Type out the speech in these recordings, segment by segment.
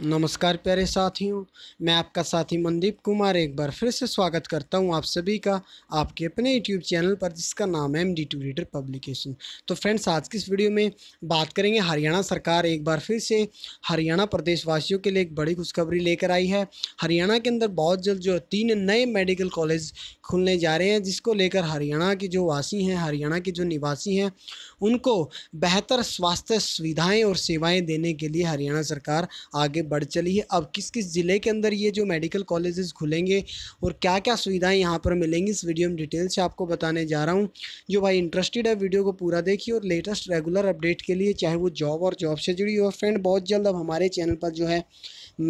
नमस्कार प्यारे साथियों मैं आपका साथी मनदीप कुमार एक बार फिर से स्वागत करता हूं आप सभी का आपके अपने यूट्यूब चैनल पर जिसका नाम है M D two reader publication तो फ्रेंड्स आज की इस वीडियो में बात करेंगे हरियाणा सरकार एक बार फिर से हरियाणा प्रदेशवासियों के लिए एक बड़ी खुशखबरी लेकर आई है हरियाणा के अंदर बहुत जल्द जो तीन नए मेडिकल कॉलेज खुलने जा रहे हैं जिसको लेकर हरियाणा के जो वासी हैं हरियाणा के जो निवासी हैं उनको बेहतर स्वास्थ्य सुविधाएँ और सेवाएँ देने के लिए हरियाणा सरकार आगे आगे बढ़ चली है अब किस किस ज़िले के अंदर ये जो मेडिकल कॉलेजेस खुलेंगे और क्या क्या सुविधाएं यहाँ पर मिलेंगी इस वीडियो में डिटेल से आपको बताने जा रहा हूँ जो भाई इंटरेस्टेड है वीडियो को पूरा देखिए और लेटेस्ट रेगुलर अपडेट के लिए चाहे वो जॉब और जॉब से जुड़ी हो फ्रेंड बहुत जल्द अब हमारे चैनल पर जो है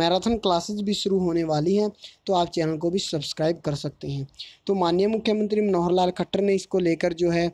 मैराथन क्लासेज भी शुरू होने वाली हैं तो आप चैनल को भी सब्सक्राइब कर सकते हैं तो माननीय मुख्यमंत्री मनोहर लाल खट्टर ने इसको लेकर जो है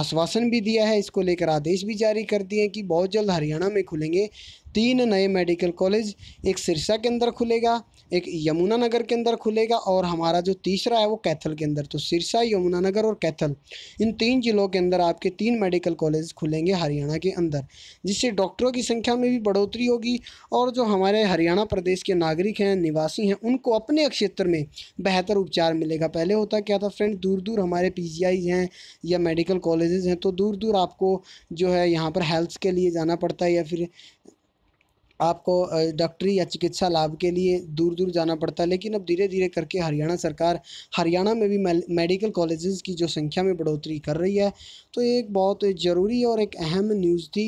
आश्वासन भी दिया है इसको लेकर आदेश भी जारी कर दिए कि बहुत जल्द हरियाणा में खुलेंगे तीन नए मेडिकल कॉलेज एक सिरसा के अंदर खुलेगा एक यमुनानगर के अंदर खुलेगा और हमारा जो तीसरा है वो कैथल के अंदर तो सिरसा यमुनानगर और कैथल इन तीन जिलों के अंदर आपके तीन मेडिकल कॉलेज खुलेंगे हरियाणा के अंदर जिससे डॉक्टरों की संख्या में भी बढ़ोतरी होगी और जो हमारे हरियाणा प्रदेश के नागरिक हैं निवासी हैं उनको अपने क्षेत्र में बेहतर उपचार मिलेगा पहले होता क्या था फ्रेंड दूर दूर हमारे पी हैं या मेडिकल कॉलेज हैं तो दूर दूर आपको जो है यहाँ पर हेल्थ के लिए जाना पड़ता है या फिर आपको डॉक्टरी या चिकित्सा लाभ के लिए दूर दूर जाना पड़ता है लेकिन अब धीरे धीरे करके हरियाणा सरकार हरियाणा में भी मेडिकल कॉलेजेस की जो संख्या में बढ़ोतरी कर रही है तो एक बहुत ज़रूरी और एक अहम न्यूज़ थी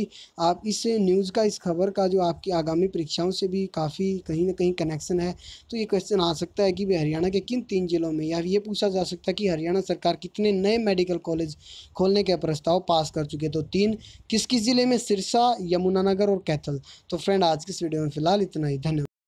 आप इस न्यूज़ का इस खबर का जो आपकी आगामी परीक्षाओं से भी काफ़ी कहीं ना कहीं कनेक्शन है तो ये क्वेश्चन आ सकता है कि भाई हरियाणा के किन तीन ज़िलों में या ये पूछा जा सकता है कि हरियाणा सरकार कितने नए मेडिकल कॉलेज खोलने के प्रस्ताव पास कर चुके तो तीन किस किस ज़िले में सिरसा यमुनानगर और कैथल तो फ्रेंड आज आज के इस वीडियो में फिलहाल इतना ही धन्यवाद